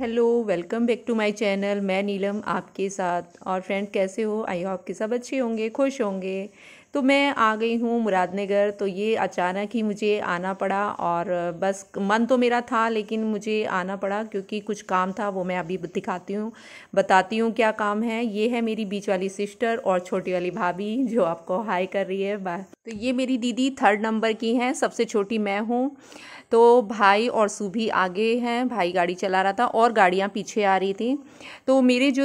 hello welcome back to my channel मैं नीलम आपके साथ और फ्रेंड कैसे हो आई होप के सब अच्छे होंगे खुश होंगे तो मैं आ गई हूँ मुरादनगर तो ये अचानक ही मुझे आना पड़ा और बस मन तो मेरा था लेकिन मुझे आना पड़ा क्योंकि कुछ काम था वो मैं अभी दिखाती हूँ बताती हूँ क्या काम है ये है मेरी बीच वाली सिस्टर और छोटी वाली भाभी जो आपको हाई कर रही है बाय तो ये मेरी दीदी थर्ड नंबर की हैं सबसे छोटी मैं हूँ तो भाई और सूभी आगे हैं भाई गाड़ी चला रहा था और गाड़ियाँ पीछे आ रही थी तो मेरे जो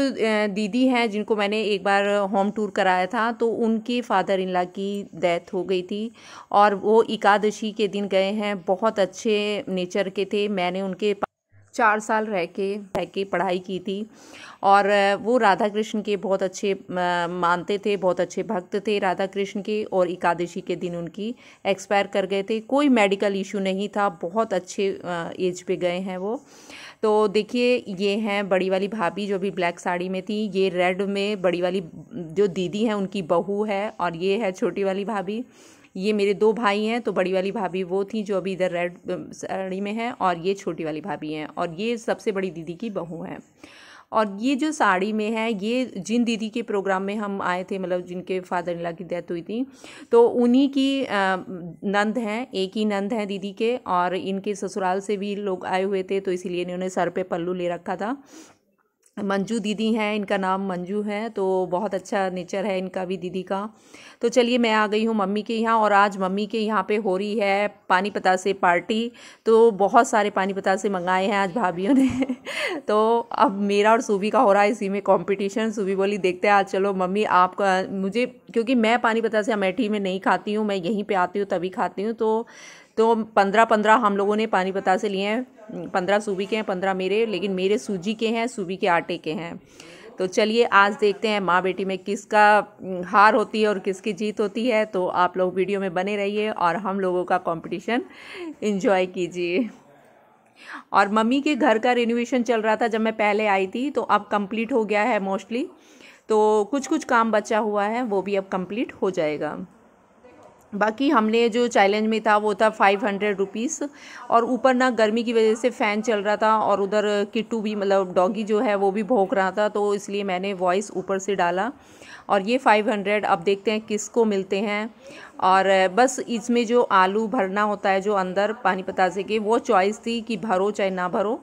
दीदी हैं जिनको मैंने एक बार होम टूर कराया था तो उनके फादर इन माता की डेथ हो गई थी और वो एकादशी के दिन गए हैं बहुत अच्छे नेचर के थे मैंने उनके चार साल रह के रह के पढ़ाई की थी और वो राधा कृष्ण के बहुत अच्छे मानते थे बहुत अच्छे भक्त थे राधा कृष्ण के और एकादशी के दिन उनकी एक्सपायर कर गए थे कोई मेडिकल इशू नहीं था बहुत अच्छे एज पे गए हैं वो तो देखिए ये हैं बड़ी वाली भाभी जो भी ब्लैक साड़ी में थी ये रेड में बड़ी वाली जो दीदी हैं उनकी बहू है और ये है छोटी वाली भाभी ये मेरे दो भाई हैं तो बड़ी वाली भाभी वो थी जो अभी इधर रेड साड़ी में है और ये छोटी वाली भाभी हैं और ये सबसे बड़ी दीदी की बहू हैं और ये जो साड़ी में है ये जिन दीदी के प्रोग्राम में हम आए थे मतलब जिनके फादर इन की डेथ हुई थी तो उन्हीं की नंद हैं एक ही नंद हैं दीदी के और इनके ससुराल से भी लोग आए हुए थे तो इसीलिए इन्होंने सर पे पल्लू ले रखा था मंजू दीदी हैं इनका नाम मंजू है तो बहुत अच्छा नेचर है इनका भी दीदी का तो चलिए मैं आ गई हूँ मम्मी के यहाँ और आज मम्मी के यहाँ पे हो रही है पानी पता से पार्टी तो बहुत सारे पानी पता से मंगाए हैं आज भाभीियों ने तो अब मेरा और सूबी का हो रहा है इसी में कंपटीशन सूबी बोली देखते हैं आज चलो मम्मी आपका मुझे क्योंकि मैं पानी पता से अमेठी में नहीं खाती हूँ मैं यहीं पर आती हूँ तभी खाती हूँ तो तो पंद्रह पंद्रह हम लोगों ने पानी पता से लिए हैं पंद्रह सूबी के हैं पंद्रह मेरे लेकिन मेरे सूजी के हैं सूबी के आटे के हैं तो चलिए आज देखते हैं माँ बेटी में किसका हार होती है और किसकी जीत होती है तो आप लोग वीडियो में बने रहिए और हम लोगों का कंपटीशन इन्जॉय कीजिए और मम्मी के घर का रिनोवेशन चल रहा था जब मैं पहले आई थी तो अब कंप्लीट हो गया है मोस्टली तो कुछ कुछ काम बचा हुआ है वो भी अब कंप्लीट हो जाएगा बाकी हमने जो चैलेंज में था वो था फाइव हंड्रेड रुपीज़ और ऊपर ना गर्मी की वजह से फ़ैन चल रहा था और उधर किट्टू भी मतलब डॉगी जो है वो भी भोंक रहा था तो इसलिए मैंने वॉइस ऊपर से डाला और ये फ़ाइव हंड्रेड अब देखते हैं किसको मिलते हैं और बस इसमें जो आलू भरना होता है जो अंदर पानी पतासे के वो चॉइस थी कि भरो चाहे ना भरो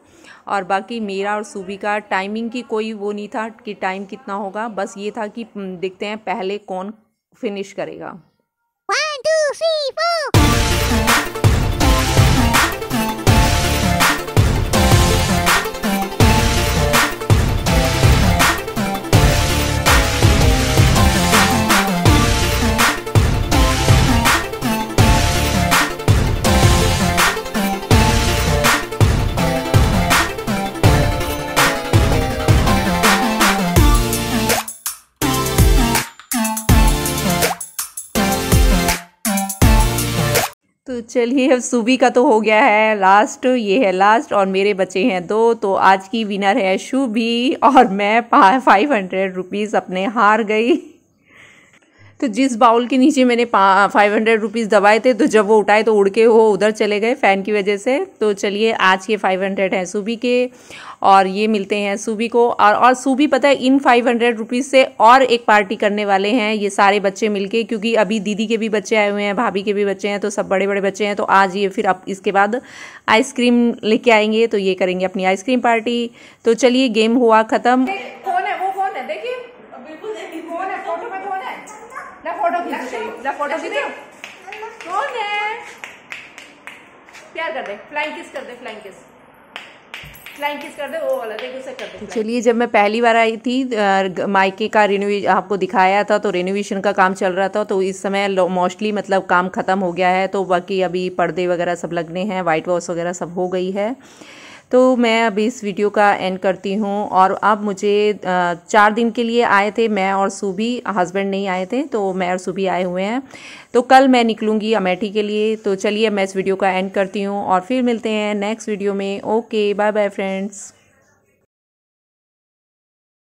और बाकी मेरा और सूबी का टाइमिंग की कोई वो नहीं था कि टाइम कितना होगा बस ये था कि हम्म, देखते हैं पहले कौन फिनिश करेगा しいフォー तो चलिए अब सूबी का तो हो गया है लास्ट ये है लास्ट और मेरे बचे हैं दो तो आज की विनर है शुभी और मैं फाइव हंड्रेड रुपीज़ अपने हार गई तो जिस बाउल के नीचे मैंने फाइव हंड्रेड रुपीज़ दबाए थे तो जब वो उठाए तो उड़ के वो उधर चले गए फ़ैन की वजह से तो चलिए आज ये फाइव हंड्रेड है सूबी के और ये मिलते हैं सूबी को और और सूबी पता है इन फाइव हंड्रेड रुपीज़ से और एक पार्टी करने वाले हैं ये सारे बच्चे मिलके क्योंकि अभी दीदी के भी बच्चे आए हुए हैं भाभी के भी बच्चे हैं तो सब बड़े बड़े बच्चे हैं तो आज ये फिर अब इसके बाद आइसक्रीम लेके आएंगे तो ये करेंगे अपनी आइसक्रीम पार्टी तो चलिए गेम हुआ ख़त्म कौन है वो कौन है देखिए चलिए जब मैं पहली बार आई थी मायके का रिनोवे आपको दिखाया था तो रिनोवेशन का काम चल रहा था तो इस समय मोस्टली मतलब काम ख़त्म हो गया है तो बाकी अभी पर्दे वगैरह सब लगने हैं व्हाइट वॉश वगैरह सब हो गई है तो मैं अभी इस वीडियो का एंड करती हूँ और अब मुझे चार दिन के लिए आए थे मैं और सूबी हस्बैंड नहीं आए थे तो मैं और सूबी आए हुए हैं तो कल मैं निकलूँगी अमेठी के लिए तो चलिए मैं इस वीडियो का एंड करती हूँ और फिर मिलते हैं नेक्स्ट वीडियो में ओके बाय बाय फ्रेंड्स